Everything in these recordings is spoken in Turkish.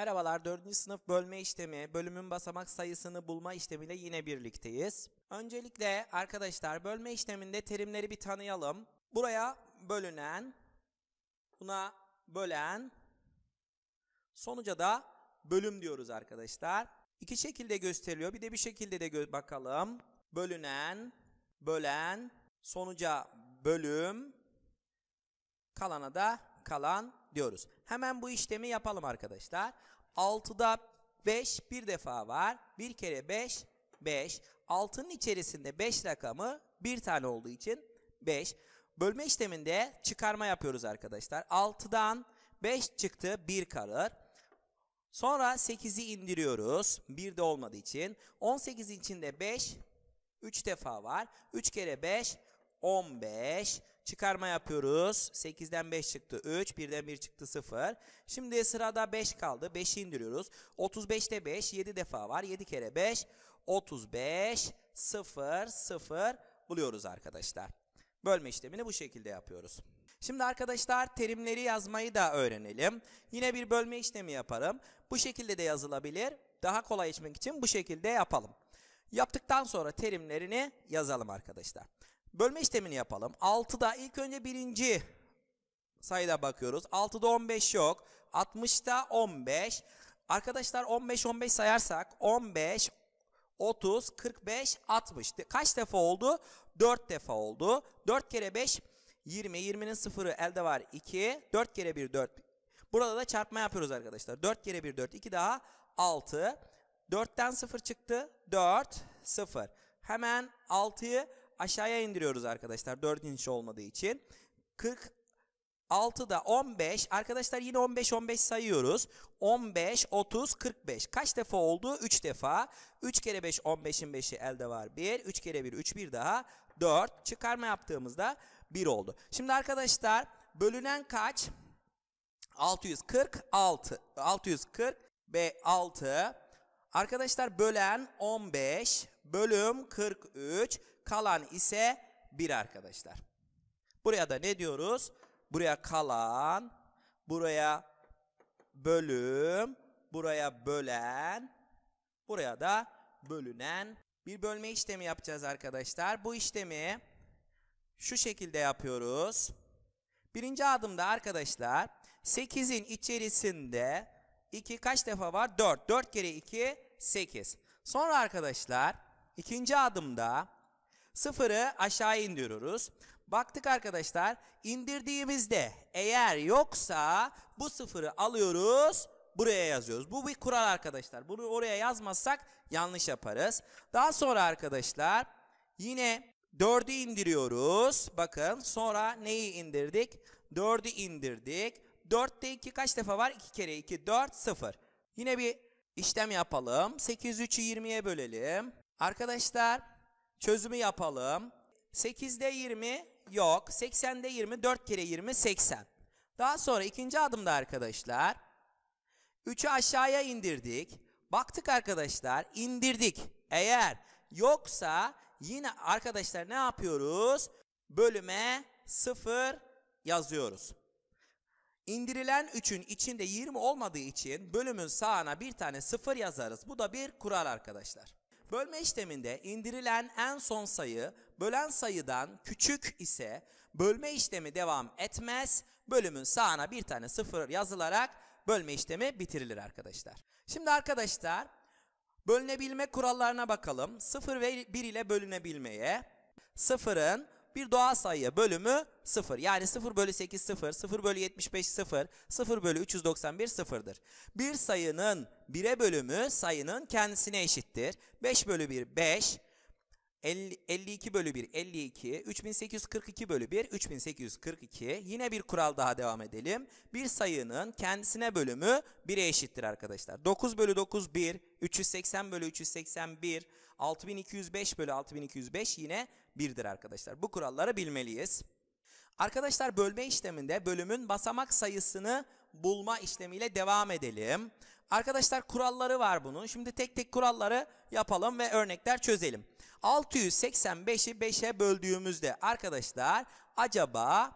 Merhabalar 4. sınıf bölme işlemi, bölümün basamak sayısını bulma işlemiyle yine birlikteyiz. Öncelikle arkadaşlar bölme işleminde terimleri bir tanıyalım. Buraya bölünen, buna bölen, sonuca da bölüm diyoruz arkadaşlar. İki şekilde gösteriliyor. Bir de bir şekilde de bakalım. Bölünen, bölen, sonuca bölüm, kalana da kalan diyoruz. Hemen bu işlemi yapalım arkadaşlar. 6'da 5 bir defa var. 1 kere 5 5. 6'nın içerisinde 5 rakamı bir tane olduğu için 5. Bölme işleminde çıkarma yapıyoruz arkadaşlar. 6'dan 5 çıktı 1 kalır. Sonra 8'i indiriyoruz. 1 de olmadığı için. 18'in içinde 5 3 defa var. 3 kere 5 15 çıkarma yapıyoruz. 8'den 5 çıktı 3, 1'den 1 çıktı 0. Şimdi sırada 5 kaldı. 5'i indiriyoruz. 35'te 5 7 defa var. 7 kere 5 35 0 0 buluyoruz arkadaşlar. Bölme işlemini bu şekilde yapıyoruz. Şimdi arkadaşlar terimleri yazmayı da öğrenelim. Yine bir bölme işlemi yaparım. Bu şekilde de yazılabilir. Daha kolay içmek için bu şekilde yapalım. Yaptıktan sonra terimlerini yazalım arkadaşlar. Bölme işlemini yapalım. 6'da ilk önce birinci sayıda bakıyoruz. 6'da 15 yok. 60'da 15. Arkadaşlar 15 15 sayarsak 15 30 45 60. Kaç defa oldu? 4 defa oldu. 4 kere 5 20. 20'nin sıfırı elde var 2. 4 kere 1 4. Burada da çarpma yapıyoruz arkadaşlar. 4 kere 1 4. 2 daha 6. 4'ten 0 çıktı. 4 0. Hemen 6'yı aşağıya indiriyoruz arkadaşlar 4 inç olmadığı için. 40 6'da 15. Arkadaşlar yine 15 15 sayıyoruz. 15 30 45. Kaç defa oldu? 3 defa. 3 kere 5 15'in 5'i elde var 1. 3 kere 1 3 1 daha 4. Çıkarma yaptığımızda 1 oldu. Şimdi arkadaşlar bölünen kaç? 646. 640 ve 6. Arkadaşlar bölen 15 bölüm 43. Kalan ise 1 arkadaşlar. Buraya da ne diyoruz? Buraya kalan, buraya bölüm, buraya bölen, buraya da bölünen bir bölme işlemi yapacağız arkadaşlar. Bu işlemi şu şekilde yapıyoruz. Birinci adımda arkadaşlar 8'in içerisinde 2 kaç defa var? 4. 4 kere 2 8. Sonra arkadaşlar ikinci adımda Sıfırı aşağı indiriyoruz. Baktık arkadaşlar indirdiğimizde eğer yoksa bu sıfırı alıyoruz buraya yazıyoruz. Bu bir kural arkadaşlar. Bunu oraya yazmazsak yanlış yaparız. Daha sonra arkadaşlar yine 4'ü indiriyoruz. Bakın sonra neyi indirdik? 4'ü indirdik. 4'te 2 kaç defa var? 2 kere 2 4 0. Yine bir işlem yapalım. 803'ü 20'ye bölelim. Arkadaşlar Çözümü yapalım. 8'de 20 yok. 80'de 20 4 kere 20 80. Daha sonra ikinci adımda arkadaşlar 3'ü aşağıya indirdik. Baktık arkadaşlar indirdik. Eğer yoksa yine arkadaşlar ne yapıyoruz? Bölüme 0 yazıyoruz. İndirilen 3'ün içinde 20 olmadığı için bölümün sağına bir tane 0 yazarız. Bu da bir kural arkadaşlar. Bölme işleminde indirilen en son sayı bölen sayıdan küçük ise bölme işlemi devam etmez. Bölümün sağına bir tane sıfır yazılarak bölme işlemi bitirilir arkadaşlar. Şimdi arkadaşlar bölünebilme kurallarına bakalım. 0 ve 1 ile bölünebilmeye 0'ın bir doğal sayıya bölümü 0. Yani 0 bölü 8 0, 0 bölü 75 0, 0 bölü 391 0'dır. Bir sayının 1'e bölümü sayının kendisine eşittir. 5 bölü 1 5, 50, 52 bölü 1 52, 3842 bölü 1 3842. Yine bir kural daha devam edelim. Bir sayının kendisine bölümü 1'e eşittir arkadaşlar. 9 bölü 9 1, 380 bölü 381, 6205 bölü 6205 yine birdir arkadaşlar. Bu kuralları bilmeliyiz. Arkadaşlar bölme işleminde bölümün basamak sayısını bulma işlemiyle devam edelim. Arkadaşlar kuralları var bunun. Şimdi tek tek kuralları yapalım ve örnekler çözelim. 685'i 5'e böldüğümüzde arkadaşlar acaba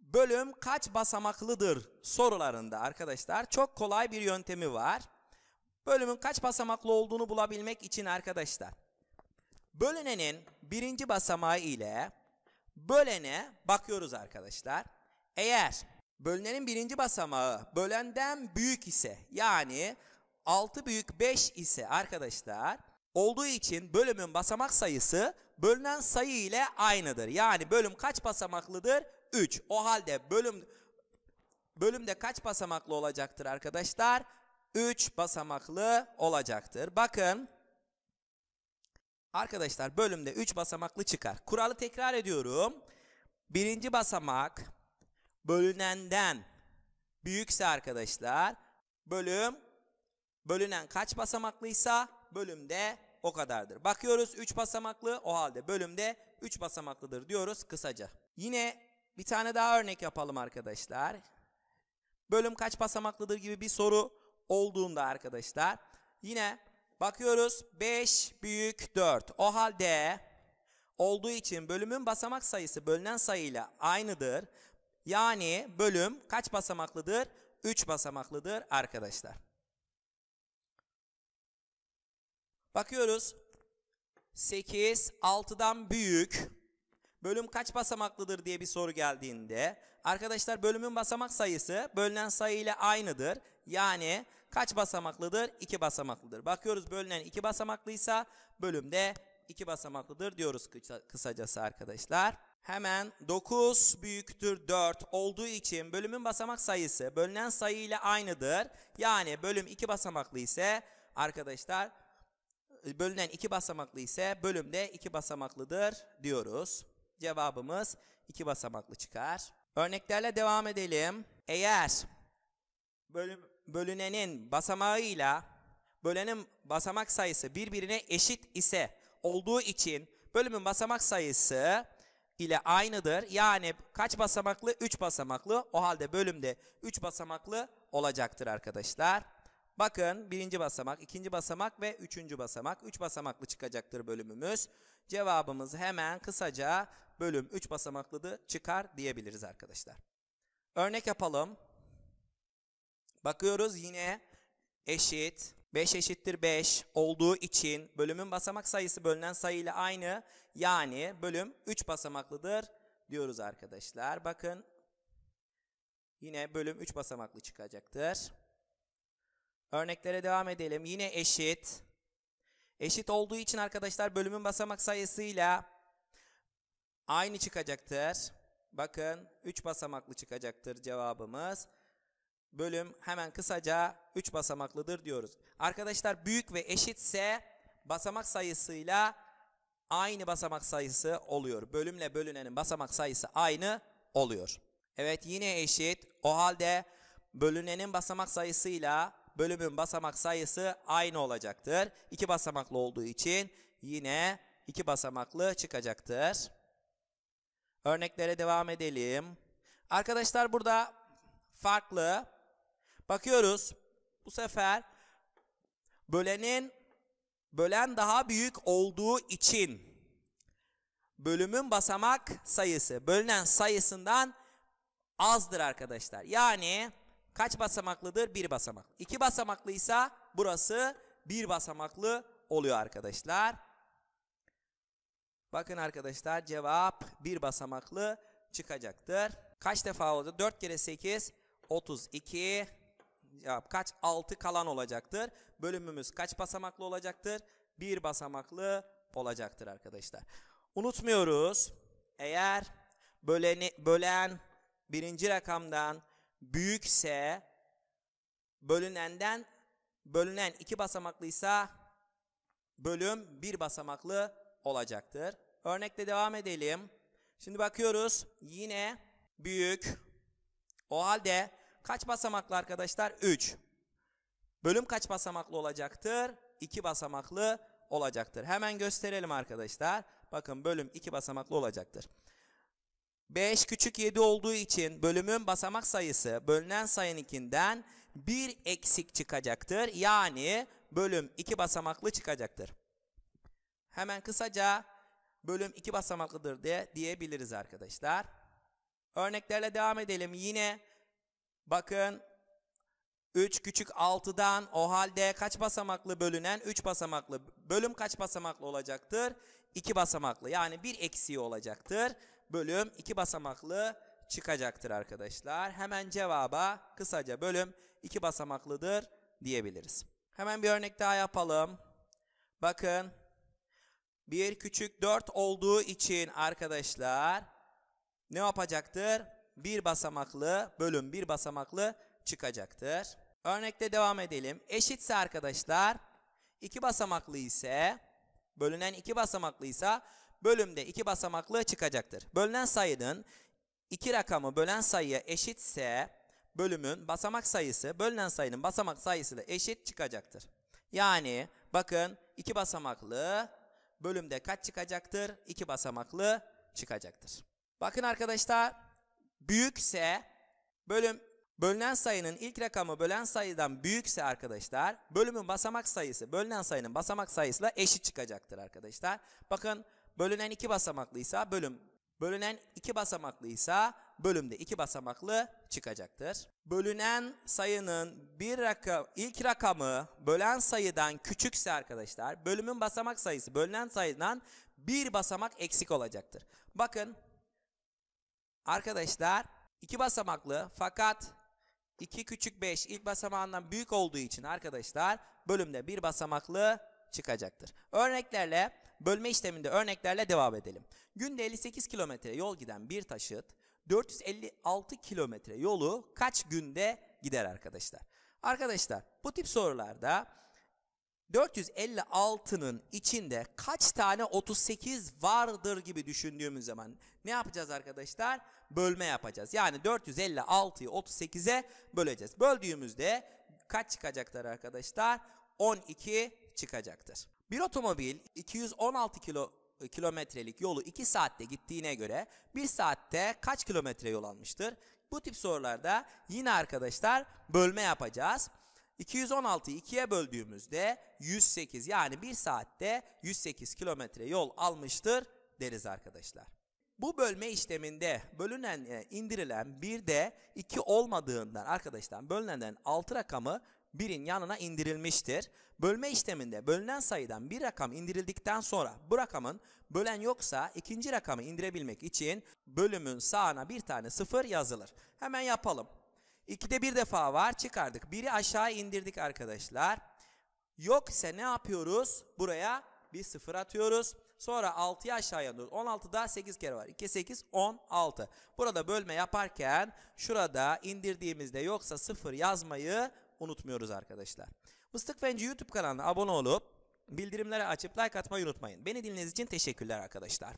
bölüm kaç basamaklıdır sorularında arkadaşlar çok kolay bir yöntemi var. Bölümün kaç basamaklı olduğunu bulabilmek için arkadaşlar Bölünenin birinci basamağı ile bölene bakıyoruz arkadaşlar. Eğer bölünenin birinci basamağı bölenden büyük ise yani 6 büyük 5 ise arkadaşlar olduğu için bölümün basamak sayısı bölünen sayı ile aynıdır. Yani bölüm kaç basamaklıdır? 3. O halde bölüm bölümde kaç basamaklı olacaktır arkadaşlar? 3 basamaklı olacaktır. Bakın Arkadaşlar bölümde 3 basamaklı çıkar. Kuralı tekrar ediyorum. Birinci basamak bölünenden büyükse arkadaşlar bölüm bölünen kaç basamaklıysa bölümde o kadardır. Bakıyoruz 3 basamaklı o halde bölümde 3 basamaklıdır diyoruz kısaca. Yine bir tane daha örnek yapalım arkadaşlar. Bölüm kaç basamaklıdır gibi bir soru olduğunda arkadaşlar yine Bakıyoruz 5 büyük 4. O halde olduğu için bölümün basamak sayısı bölünen sayıyla aynıdır. Yani bölüm kaç basamaklıdır? 3 basamaklıdır arkadaşlar. Bakıyoruz 8 6'dan büyük. Bölüm kaç basamaklıdır diye bir soru geldiğinde arkadaşlar bölümün basamak sayısı bölünen sayıyla aynıdır. Yani kaç basamaklıdır? 2 basamaklıdır. Bakıyoruz bölünen 2 basamaklıysa bölümde 2 basamaklıdır diyoruz kısacası arkadaşlar. Hemen 9 büyüktür 4 olduğu için bölümün basamak sayısı bölünen sayı ile aynıdır. Yani bölüm 2 basamaklı ise arkadaşlar bölünen 2 basamaklı ise bölümde 2 basamaklıdır diyoruz. Cevabımız 2 basamaklı çıkar. Örneklerle devam edelim. Eğer bölüm bölünenin basamağıyla bölenin basamak sayısı birbirine eşit ise olduğu için bölümün basamak sayısı ile aynıdır. Yani kaç basamaklı? 3 basamaklı. O halde bölümde 3 basamaklı olacaktır arkadaşlar. Bakın birinci basamak, ikinci basamak ve üçüncü basamak. Üç basamaklı çıkacaktır bölümümüz. Cevabımız hemen kısaca bölüm üç basamaklıdı çıkar diyebiliriz arkadaşlar. Örnek yapalım. Bakıyoruz yine eşit. 5 eşittir 5 olduğu için bölümün basamak sayısı bölünen sayıyla aynı. Yani bölüm 3 basamaklıdır diyoruz arkadaşlar. Bakın yine bölüm 3 basamaklı çıkacaktır. Örneklere devam edelim. Yine eşit. Eşit olduğu için arkadaşlar bölümün basamak sayısıyla aynı çıkacaktır. Bakın 3 basamaklı çıkacaktır cevabımız bölüm hemen kısaca 3 basamaklıdır diyoruz. Arkadaşlar büyük ve eşitse basamak sayısıyla aynı basamak sayısı oluyor. Bölümle bölünenin basamak sayısı aynı oluyor. Evet yine eşit. O halde bölünenin basamak sayısıyla bölümün basamak sayısı aynı olacaktır. İki basamaklı olduğu için yine iki basamaklı çıkacaktır. Örneklere devam edelim. Arkadaşlar burada farklı Bakıyoruz. Bu sefer bölenin bölen daha büyük olduğu için bölümün basamak sayısı bölünen sayısından azdır arkadaşlar. Yani kaç basamaklıdır? Bir basamak. İki basamaklıysa burası bir basamaklı oluyor arkadaşlar. Bakın arkadaşlar cevap bir basamaklı çıkacaktır. Kaç defa oldu? 4 kere 8 32 ya kaç 6 kalan olacaktır. Bölümümüz kaç basamaklı olacaktır? 1 basamaklı olacaktır arkadaşlar. Unutmuyoruz. Eğer böleni, bölen birinci rakamdan büyükse bölünenden bölünen iki basamaklıysa bölüm bir basamaklı olacaktır. Örnekle devam edelim. Şimdi bakıyoruz yine büyük. O halde kaç basamaklı arkadaşlar? 3. Bölüm kaç basamaklı olacaktır? 2 basamaklı olacaktır. Hemen gösterelim arkadaşlar. Bakın bölüm 2 basamaklı olacaktır. 5 küçük 7 olduğu için bölümün basamak sayısı bölünen sayın 2'den 1 eksik çıkacaktır. Yani bölüm 2 basamaklı çıkacaktır. Hemen kısaca bölüm 2 basamaklıdır diye diyebiliriz arkadaşlar. Örneklerle devam edelim. Yine Bakın 3 küçük 6'dan o halde kaç basamaklı bölünen 3 basamaklı bölüm kaç basamaklı olacaktır? 2 basamaklı yani bir eksiği olacaktır. Bölüm 2 basamaklı çıkacaktır arkadaşlar. Hemen cevaba kısaca bölüm 2 basamaklıdır diyebiliriz. Hemen bir örnek daha yapalım. Bakın 1 küçük 4 olduğu için arkadaşlar ne yapacaktır? bir basamaklı bölüm bir basamaklı çıkacaktır. Örnekte devam edelim. Eşitse arkadaşlar iki basamaklı ise bölünen iki basamaklıysa bölümde iki basamaklı çıkacaktır. Bölünen sayının iki rakamı bölen sayıya eşitse bölümün basamak sayısı bölünen sayının basamak sayısı da eşit çıkacaktır. Yani bakın iki basamaklı bölümde kaç çıkacaktır? İki basamaklı çıkacaktır. Bakın arkadaşlar büyükse bölüm bölünen sayının ilk rakamı bölen sayıdan büyükse arkadaşlar bölümün basamak sayısı bölünen sayının basamak sayısıyla eşit çıkacaktır arkadaşlar. Bakın bölünen iki basamaklıysa bölüm bölünen iki basamaklıysa bölümde iki basamaklı çıkacaktır. Bölünen sayının bir rakam ilk rakamı bölen sayıdan küçükse arkadaşlar bölümün basamak sayısı bölünen sayıdan bir basamak eksik olacaktır. Bakın Arkadaşlar iki basamaklı fakat 2 küçük 5 ilk basamağından büyük olduğu için arkadaşlar bölümde bir basamaklı çıkacaktır. Örneklerle bölme işleminde örneklerle devam edelim. Günde 58 kilometre yol giden bir taşıt 456 kilometre yolu kaç günde gider arkadaşlar? Arkadaşlar bu tip sorularda 456'nın içinde kaç tane 38 vardır gibi düşündüğümüz zaman ne yapacağız arkadaşlar? Bölme yapacağız. Yani 456'yı 38'e böleceğiz. Böldüğümüzde kaç çıkacaktır arkadaşlar? 12 çıkacaktır. Bir otomobil 216 kilo kilometrelik yolu 2 saatte gittiğine göre 1 saatte kaç kilometre yol almıştır? Bu tip sorularda yine arkadaşlar bölme yapacağız. 216'yı 2'ye böldüğümüzde 108 yani 1 saatte 108 kilometre yol almıştır deriz arkadaşlar. Bu bölme işleminde bölünen e, indirilen bir de 2 olmadığından arkadaşlar bölünen 6 rakamı 1'in yanına indirilmiştir. Bölme işleminde bölünen sayıdan bir rakam indirildikten sonra bu rakamın bölen yoksa ikinci rakamı indirebilmek için bölümün sağına bir tane sıfır yazılır. Hemen yapalım. 2'de bir defa var çıkardık. 1'i aşağı indirdik arkadaşlar. Yok ise ne yapıyoruz? Buraya bir sıfır atıyoruz. Sonra 6'yı aşağıya alıyoruz. 16'da 8 kere var. 2, 8, 16. Burada bölme yaparken şurada indirdiğimizde yoksa 0 yazmayı unutmuyoruz arkadaşlar. Mıstık Fenci YouTube kanalına abone olup bildirimleri açıp like atmayı unutmayın. Beni dinlediğiniz için teşekkürler arkadaşlar.